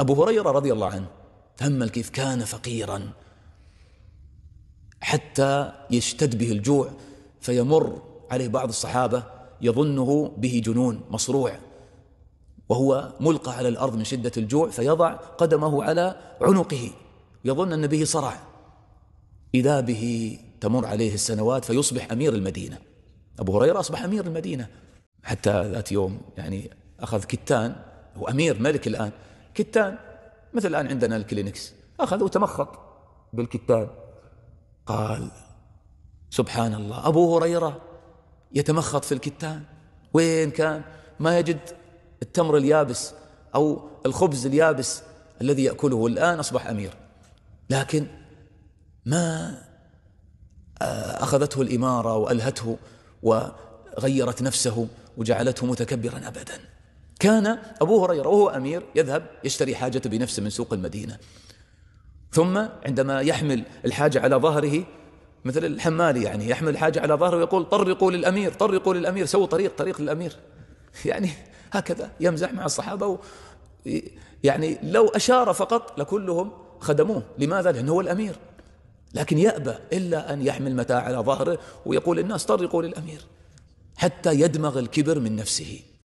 أبو هريرة رضي الله عنه تأمل كيف كان فقيرا حتى يشتد به الجوع فيمر عليه بعض الصحابة يظنه به جنون مصروع وهو ملقى على الأرض من شدة الجوع فيضع قدمه على عنقه يظن أن به صرع إذا به تمر عليه السنوات فيصبح أمير المدينة أبو هريرة أصبح أمير المدينة حتى ذات يوم يعني أخذ كتان هو أمير ملك الآن كتان مثل الآن عندنا الكلينكس أخذ وتمخط بالكتان قال سبحان الله أبو هريرة يتمخط في الكتان وين كان ما يجد التمر اليابس أو الخبز اليابس الذي يأكله الآن أصبح أمير لكن ما آه، أخذته الإمارة وألهته وغيرت نفسه وجعلته متكبرا أبدا كان أبو هريرة وهو أمير يذهب يشتري حاجته بنفسه من سوق المدينة ثم عندما يحمل الحاجة على ظهره مثل الحمالي يعني يحمل الحاجة على ظهره ويقول طرقوا للأمير طرقوا للأمير سووا طريق طريق للأمير يعني هكذا يمزح مع الصحابة يعني لو أشار فقط لكلهم خدموه لماذا؟ لأنه هو الأمير لكن يأبى إلا أن يحمل متاع على ظهره ويقول الناس طرقوا للأمير حتى يدمغ الكبر من نفسه